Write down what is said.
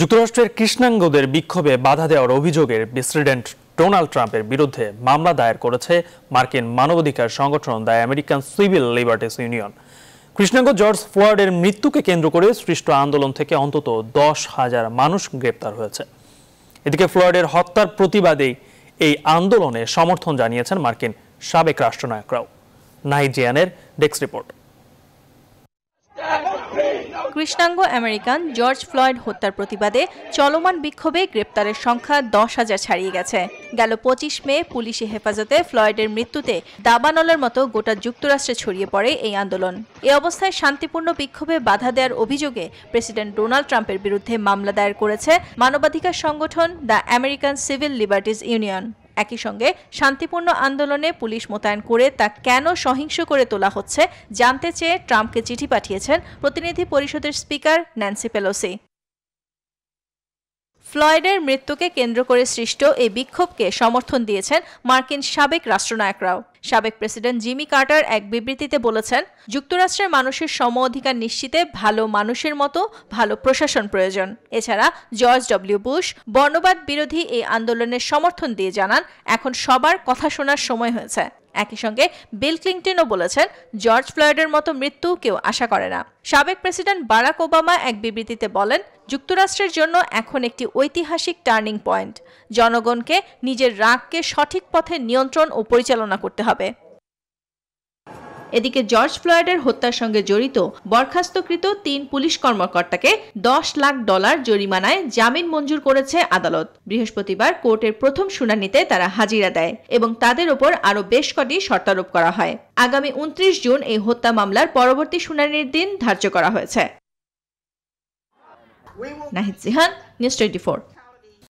যুক্তরাষ্ট্রের কৃষ্ণাঙ্গদের বিক্ষোভে বাধা দেওয়ার অভিযোগে প্রেসিডেন্ট ডোনাল্ড ট্রাম্পের বিরুদ্ধে মামলা দায়ের করেছে মার্কিন মানবাধিকার সংগঠন the American civil liberties union কৃষ্ণাঙ্গ জর্জ ফোয়ার্ডের মৃত্যুকে কেন্দ্র করে সৃষ্ট আন্দোলন থেকে অন্তত দশ হাজার মানুষ গ্রেপ্তার হয়েছে এদিকে ফ্লোয়ার্ডের হত্যার প্রতিবাদেই এই আন্দোলনে সমর্থন জানিয়েছেন মার্কিন সাবেক রাষ্ট্রনায়করাও নাইজিয়ানের ডেস্ক রিপোর্ট কৃষ্ণাঙ্গ আমেরিকান জর্জ ফ্লয়েড হত্যার প্রতিবাদে চলমান বিক্ষোভে গ্রেপ্তারের সংখ্যা দশ হাজার ছাড়িয়ে গেছে গেল পঁচিশ মে পুলিশি হেফাজতে ফ্লয়েডের মৃত্যুতে দাবানলের মতো গোটা যুক্তরাষ্ট্রে ছড়িয়ে পড়ে এই আন্দোলন এ অবস্থায় শান্তিপূর্ণ বিক্ষোভে বাধা দেওয়ার অভিযোগে প্রেসিডেন্ট ডোনাল্ড ট্রাম্পের বিরুদ্ধে মামলা দায়ের করেছে মানবাধিকার সংগঠন the American civil liberties union একই সঙ্গে শান্তিপূর্ণ আন্দোলনে পুলিশ মোতায়েন করে তা কেন সহিংস করে তোলা হচ্ছে জানতে চেয়ে ট্রাম্পকে চিঠি পাঠিয়েছেন প্রতিনিধি পরিষদের স্পিকার ন্যান্সি পেলোসি ফ্লয়েডের মৃত্যুকে কেন্দ্র করে সৃষ্ট এই বিক্ষোভকে সমর্থন দিয়েছেন মার্কিন সাবেক রাষ্ট্রনায়করাও সাবেক প্রেসিডেন্ট জিমি কার্টার এক বিবৃতিতে বলেছেন যুক্তরাষ্ট্রের মানুষের সম অধিকার নিশ্চিতে ভালো মানুষের মতো ভালো প্রশাসন প্রয়োজন এছাড়া জর্জ ডব্লিউ বুশ বর্ণবাদ বিরোধী এই আন্দোলনের সমর্থন দিয়ে জানান এখন সবার কথা শোনার সময় হয়েছে একই সঙ্গে বিল ক্লিংটনও বলেছেন জর্জ ফ্লয়েডের মতো মৃত্যু কেউ আশা করে না সাবেক প্রেসিডেন্ট বারাক ওবামা এক বিবৃতিতে বলেন যুক্তরাষ্ট্রের জন্য এখন একটি ঐতিহাসিক টার্নিং পয়েন্ট জনগণকে নিজের রাগকে সঠিক পথে নিয়ন্ত্রণ ও পরিচালনা করতে হবে হবে এদিকে জর্জ ফ্লয়েডের হত্যার সঙ্গে জড়িত বরখাস্তকৃত তিন পুলিশ কর্মকর্তাকে দশ লাখ ডলার জরিমানায় জামিন মঞ্জুর করেছে আদালত বৃহস্পতিবার কোর্টের প্রথম শুনানিতে তারা হাজিরা দেয় এবং তাদের ওপর আরও বেশ কটি শর্তারোপ করা হয় আগামী উনত্রিশ জুন এই হত্যা মামলার পরবর্তী শুনানির দিন ধার্য করা হয়েছে নাহিদ সিহান নিউজ টোয়েন্টি